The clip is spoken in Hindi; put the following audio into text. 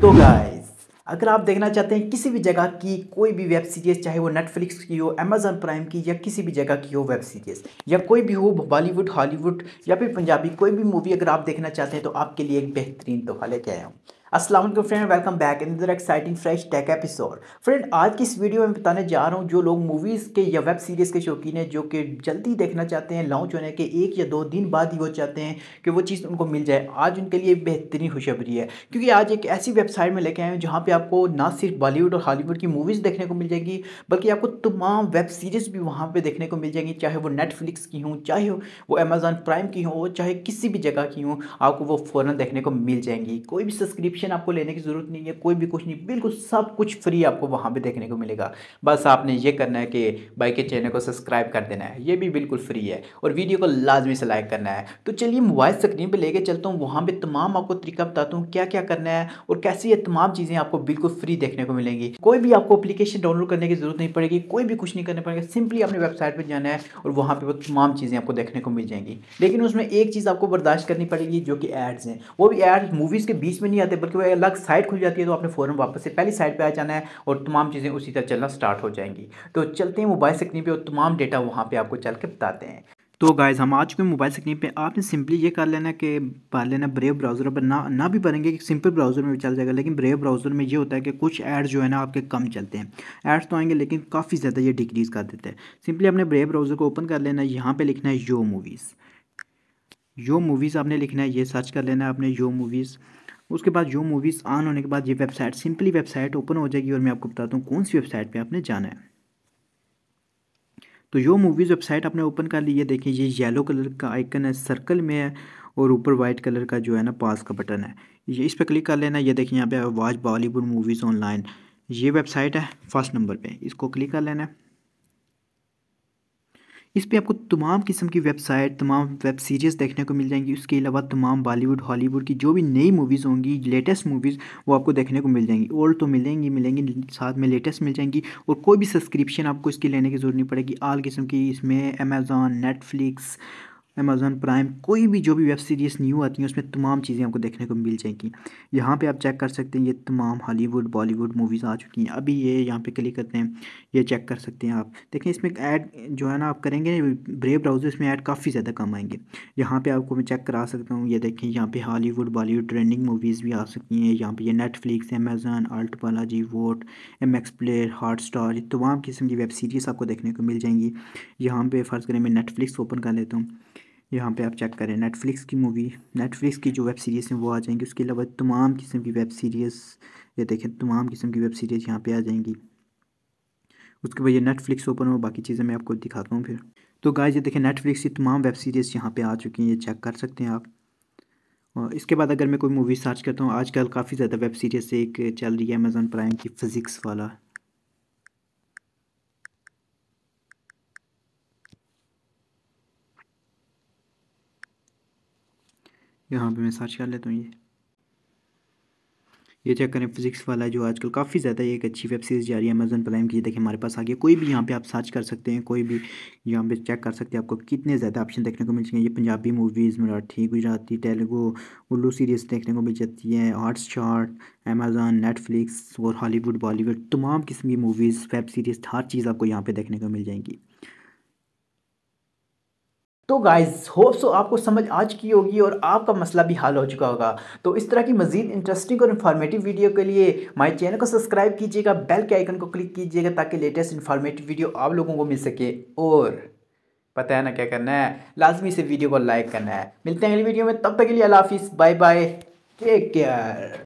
तो गाइस अगर आप देखना चाहते हैं किसी भी जगह की कोई भी वेब सीरीज़ चाहे वो नेटफ्लिक्स की हो अमेज़न प्राइम की या किसी भी जगह की हो वेब सीरीज़ या कोई भी हो बॉलीवुड हॉलीवुड या फिर पंजाबी कोई भी मूवी अगर आप देखना चाहते हैं तो आपके लिए एक बेहतरीन तोहफा लेके आया हूँ Aslam friend welcome back in the exciting fresh tech episode friend आज की इस वीडियो में बताने जा रहा हूँ जो लोग मूवीज़ के या वेब सीरीज़ के शौकीन हैं जो कि जल्दी देखना चाहते हैं लॉन्च होने के एक या दो दिन बाद ही वो चाहते हैं कि वो चीज़ उनको मिल जाए आज उनके लिए बेहतरीन खुशबरी है क्योंकि आज एक ऐसी वेबसाइट में लेके आए हैं जहाँ पर आपको ना सिर्फ बॉलीवुड और हॉलीवुड की मूवीज़ देखने को मिल जाएगी बल्कि आपको तमाम वेब सीरीज़ भी वहाँ पर देखने को मिल जाएंगी चाहे वो नेटफ्लिक्स की हों चाहे वो अमेज़ॉन प्राइम की हों चाहे किसी भी जगह की हों आपको वो फ़ौरन देखने को मिल जाएंगी कोई भी सब्सक्रिप्शन सब्सक्रिप्शन आपको लेने की ज़रूरत नहीं है कोई भी कुछ नहीं बिल्कुल सब कुछ फ्री आपको वहाँ पर देखने को मिलेगा बस आपने ये करना है कि बाइक के चैनल को सब्सक्राइब कर देना है ये भी बिल्कुल फ्री है और वीडियो को लाजमी से लाइक करना है तो चलिए मोबाइल स्क्रीन पर लेके चलता हूँ वहाँ पर तमाम आपको तरीका बताता हूँ क्या क्या करना है और कैसे ये तमाम चीज़ें आपको बिल्कुल फ्री देखने को मिलेंगी कोई भी आपको अपलीकेशन डाउनलोड करने की ज़रूरत नहीं पड़ेगी कोई भी कुछ नहीं करना पड़ेगा सिंपली अपने वेबसाइट पर जाना है और वहाँ पर वो तमाम चीज़ें आपको देखने को मिल जाएंगी लेकिन उसमें एक चीज़ आपको बर्दाश्त करनी पड़ेगी जो कि एड्स हैं वो भी एड्स मूवीज़ के बीच में नहीं आते बल्कि वो अलग साइड खुल जाती है तो आपने फ़ौरन वापस से पहली साइड पर आ जाना है और तमाम चीज़ें उसी तरह चलना स्टार्ट हो जाएंगी तो चलते हैं मोबाइल स्क्रीन पर और तमाम डेटा वहाँ पर आपको चल के बताते हैं तो गाइज हम आ चुके हैं मोबाइल स्क्रीन पे आपने सिंपली ये कर लेना कि भर लेना ब्रेव ब्राउज़र पर ना ना भी भरेंगे कि सिंपल ब्राउज़र में भी चल जाएगा लेकिन ब्रेव ब्राउज़र में ये होता है कि कुछ एड्स जो है ना आपके कम चलते हैं एड्स तो आएंगे लेकिन काफ़ी ज़्यादा ये डिक्रीज़ कर देते हैं सिंपली आपने ब्रेव ब्राउज़र को ओपन कर लेना है यहाँ पर लिखना है यो मूवीज़ यो मूवीज़ आपने लिखना है ये सर्च कर लेना है आपने यो मूवीज़ उसके बाद जो मूवीज़ ऑन होने के बाद ये वेबसाइट सिंपली वेबसाइट ओपन हो जाएगी और मैं आपको बताता हूँ कौन सी वेबसाइट पे आपने जाना है तो यो मूवीज़ वेबसाइट आपने ओपन कर ली है देखिए ये येलो कलर का आइकन है सर्कल में है और ऊपर वाइट कलर का जो है ना पास का बटन है ये इस पर क्लिक कर लेना ये देखिए यहाँ पे वाच बॉलीवुड मूवीज़ ऑनलाइन ये वेबसाइट है फर्स्ट नंबर पे इसको क्लिक कर लेना है इस पर आपको तमाम किस्म की वेबसाइट तमाम वेब सीरीज़ देखने को मिल जाएंगी उसके अलावा तमाम बॉलीवुड हॉलीवुड की जो भी नई मूवीज़ होंगी लेटेस्ट मूवीज़ वो आपको देखने को मिल जाएंगी ओल्ड तो मिलेंगी मिलेंगी साथ में लेटेस्ट मिल जाएंगी और कोई भी सब्सक्रिप्शन आपको इसकी लेने की ज़रूरत नहीं पड़ेगी आल किस्म की इसमें अमेज़ॉन नेटफ्लिक्स अमेज़ोन प्राइम कोई भी जो भी वेब सीरीज़ न्यू आती है उसमें तमाम चीज़ें आपको देखने को मिल जाएंगी यहाँ पे आप चेक कर सकते हैं ये तमाम हॉलीवुड बॉलीवुड मूवीज़ आ चुकी हैं अभी ये यहाँ पे क्लिक करते हैं ये चेक कर सकते हैं आप देखें इसमें ऐड जो है ना आप करेंगे ब्रे ब्राउज़र इसमें ऐड काफ़ी ज़्यादा कम आएंगे यहाँ पर आपको मैं चेक करा सकता हूँ ये देखें यहाँ पर हॉलीवुड बॉलीवुड ट्रेंडिंग मूवीज़ भी आ सकती हैं यहाँ पर ये Netflix Amazon Alt Balaji Voot M X player Hotstar तमाम किस्म की वेब सीरीज़ आपको देखने को मिल जाएंगी यहाँ पर फ़र्ज़ करें मैं नेटफ्लिक्स ओपन कर लेता हूँ यहाँ पे आप चेक करें नेटफ्लिक्स की मूवी नेटफ्लिक्स की जो वेब सीरीज़ हैं वो आ जाएंगी उसके अलावा तमाम किस्म की वेब सीरीज़ ये देखें तमाम किस्म की वेब सीरीज़ यहाँ पे आ जाएंगी उसके बाद ये नेटफ्लिक्स ओपन हो बाकी चीज़ें मैं आपको दिखाता हूँ फिर तो गाय ये देखें नेटफ्लिक्स की तमाम वेब सीरीज़ यहाँ पर आ चुकी हैं ये चेक कर सकते हैं आप और इसके बाद अगर मैं कोई मूवी सर्च करता हूँ आजकल काफ़ी ज़्यादा वेब सीरीज़ एक चल रही है अमेज़न प्राइम की फ़िज़िक्स वाला यहाँ पे मैं सर्च कर लेता हूँ ये ये चेक करें फिजिक्स वाला जो आजकल काफ़ी ज़्यादा एक अच्छी वेब सीरीज़ जा रही है अमेजन प्राइम की देखिए हमारे पास आ गया कोई भी यहाँ पे आप सर्च कर सकते हैं कोई भी यहाँ पे चेक कर सकते हैं आपको कितने ज़्यादा ऑप्शन देखने को मिल जाएंगे ये पंजाबी मूवीज़ मराठी गुजराती तेलुगु उल्लू सीरीज़ देखने को मिल जाती है हॉटस्टार अमेज़ॉन नेटफ्लिक्स और हॉलीवुड बॉलीवुड तमाम किस्म की मूवीज़ वेब सीरीज़ हर चीज़ आपको यहाँ पर देखने को मिल जाएंगी तो गाइज होप सो आपको समझ आज की होगी और आपका मसला भी हल हो चुका होगा तो इस तरह की मजीद इंटरेस्टिंग और इन्फॉर्मेटिव वीडियो के लिए माई चैनल को सब्सक्राइब कीजिएगा बेल के आइकन को क्लिक कीजिएगा ताकि लेटेस्ट इन्फॉर्मेटिव वीडियो आप लोगों को मिल सके और पता है ना क्या करना है लाजमी से वीडियो को लाइक करना है मिलते हैं अगली वीडियो में तब तक के लिए अला हाफिज़ बाय बाय टेक केयर